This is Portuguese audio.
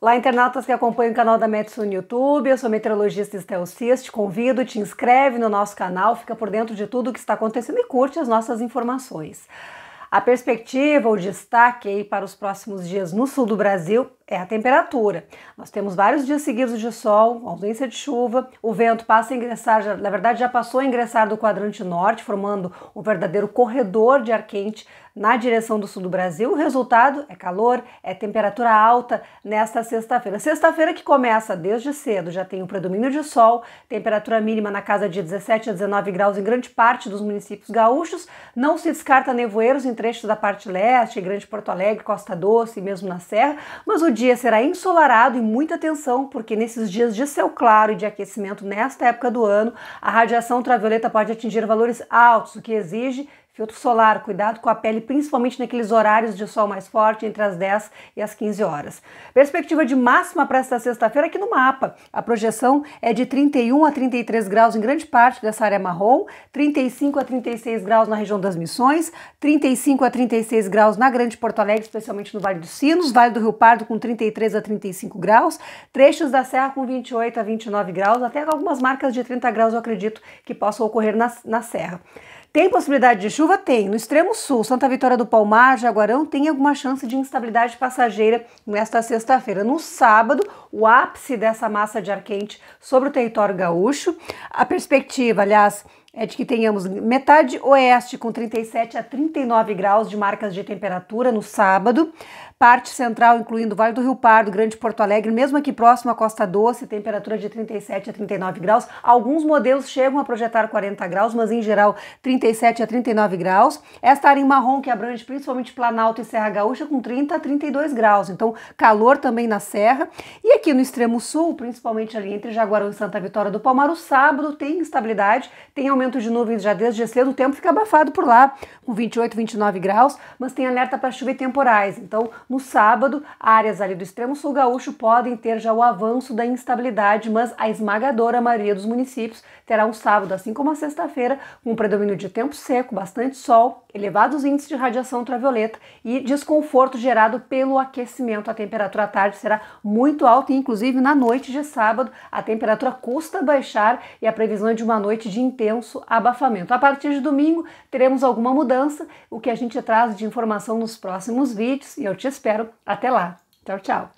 Olá, internautas que acompanham o canal da Metsu no YouTube, eu sou meteorologista Estel Cis, te convido, te inscreve no nosso canal, fica por dentro de tudo o que está acontecendo e curte as nossas informações. A perspectiva, o destaque aí para os próximos dias no sul do Brasil é a temperatura. Nós temos vários dias seguidos de sol, ausência de chuva, o vento passa a ingressar, já, na verdade já passou a ingressar do quadrante norte, formando um verdadeiro corredor de ar quente na direção do sul do Brasil. O resultado é calor, é temperatura alta nesta sexta-feira. Sexta-feira que começa desde cedo, já tem o predomínio de sol, temperatura mínima na casa de 17 a 19 graus em grande parte dos municípios gaúchos. Não se descarta nevoeiros em trechos da parte leste, em Grande Porto Alegre, Costa Doce e mesmo na Serra, mas o dia será ensolarado e muita atenção, porque nesses dias de céu claro e de aquecimento nesta época do ano, a radiação ultravioleta pode atingir valores altos, o que exige filtro solar, cuidado com a pele, principalmente naqueles horários de sol mais forte, entre as 10 e as 15 horas. Perspectiva de máxima para esta sexta-feira aqui no mapa. A projeção é de 31 a 33 graus em grande parte dessa área marrom, 35 a 36 graus na região das Missões, 35 a 36 graus na Grande Porto Alegre, especialmente no Vale dos Sinos, Vale do Rio Pardo com 33 a 35 graus, trechos da Serra com 28 a 29 graus, até algumas marcas de 30 graus eu acredito que possam ocorrer na, na Serra. Tem possibilidade de chuva? Tem. No extremo sul, Santa Vitória do Palmar, Jaguarão, tem alguma chance de instabilidade passageira nesta sexta-feira. No sábado, o ápice dessa massa de ar quente sobre o território gaúcho. A perspectiva, aliás, é de que tenhamos metade oeste com 37 a 39 graus de marcas de temperatura no sábado, parte central incluindo Vale do Rio Pardo, Grande Porto Alegre, mesmo aqui próximo à Costa Doce, temperatura de 37 a 39 graus. Alguns modelos chegam a projetar 40 graus, mas em geral 37 a 39 graus. Esta área em marrom que abrange principalmente Planalto e Serra Gaúcha com 30 a 32 graus. Então, calor também na serra. E aqui no extremo sul, principalmente ali entre Jaguarão e Santa Vitória do Palmar, o sábado tem instabilidade, tem aumento aumento de nuvens já desde cedo, o tempo fica abafado por lá, com 28, 29 graus, mas tem alerta para e temporais. Então, no sábado, áreas ali do extremo sul gaúcho podem ter já o avanço da instabilidade, mas a esmagadora maioria dos municípios terá um sábado, assim como a sexta-feira, com um predomínio de tempo seco, bastante sol, elevados índices de radiação ultravioleta e desconforto gerado pelo aquecimento. A temperatura à tarde será muito alta e, inclusive, na noite de sábado, a temperatura custa baixar e a previsão é de uma noite de intenso intenso abafamento. A partir de domingo teremos alguma mudança, o que a gente traz de informação nos próximos vídeos e eu te espero. Até lá. Tchau, tchau.